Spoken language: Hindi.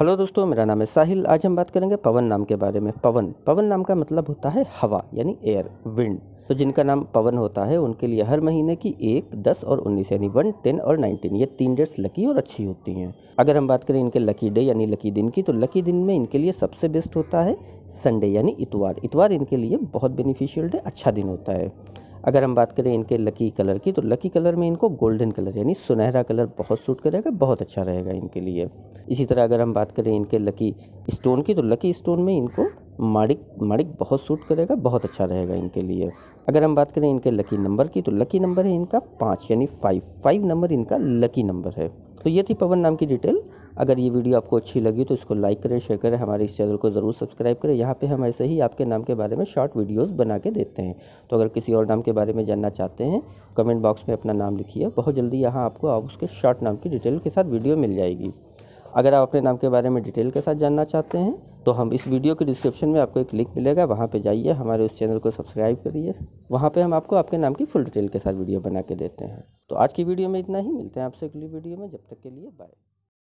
हेलो दोस्तों मेरा नाम है साहिल आज हम बात करेंगे पवन नाम के बारे में पवन पवन नाम का मतलब होता है हवा यानी एयर विंड तो जिनका नाम पवन होता है उनके लिए हर महीने की एक दस और उन्नीस यानी वन टेन और नाइनटीन ये तीन डेट्स लकी और अच्छी होती हैं अगर हम बात करें इनके लकी डे यानी लकी दिन की तो लकी दिन में इनके लिए सबसे बेस्ट होता है संडे यानी इतवार इतवार इनके लिए बहुत बेनिफिशियल डे अच्छा दिन होता है अगर हम बात करें इनके लकी कलर की तो लकी कलर में इनको गोल्डन कलर यानी सुनहरा कलर बहुत सूट करेगा बहुत अच्छा रहेगा इनके लिए इसी तरह अगर हम बात करें इनके लकी स्टोन की तो लकी स्टोन में इनको माड़िक माड़िक बहुत सूट करेगा बहुत अच्छा रहेगा इनके लिए अगर हम बात करें इनके लकी नंबर की तो लकी नंबर है इनका पाँच यानी फाइव फाइव नंबर इनका लकी नंबर है तो ये थी पवन नाम की डिटेल अगर ये वीडियो आपको अच्छी लगी तो इसको लाइक करें शेयर करें हमारे इस चैनल को ज़रूर सब्सक्राइब करें यहाँ पे हम ऐसे ही आपके नाम के बारे में शॉर्ट वीडियोस बना के देते हैं तो अगर किसी और नाम के बारे में जानना चाहते हैं कमेंट बॉक्स में अपना नाम लिखिए बहुत जल्दी यहाँ आपको आप उसके शॉर्ट नाम की डिटेल के साथ वीडियो मिल जाएगी अगर आप अपने नाम के बारे में डिटेल के साथ जानना चाहते हैं तो हम इस वीडियो के डिस्क्रिप्शन में आपको एक लिंक मिलेगा वहाँ पर जाइए हमारे उस चैनल को सब्सक्राइब करिए वहाँ पर हम आपको आपके नाम की फुल डिटेल के साथ वीडियो बना के देते हैं तो आज की वीडियो में इतना ही मिलते हैं आपसे अगली वीडियो में जब तक के लिए बाय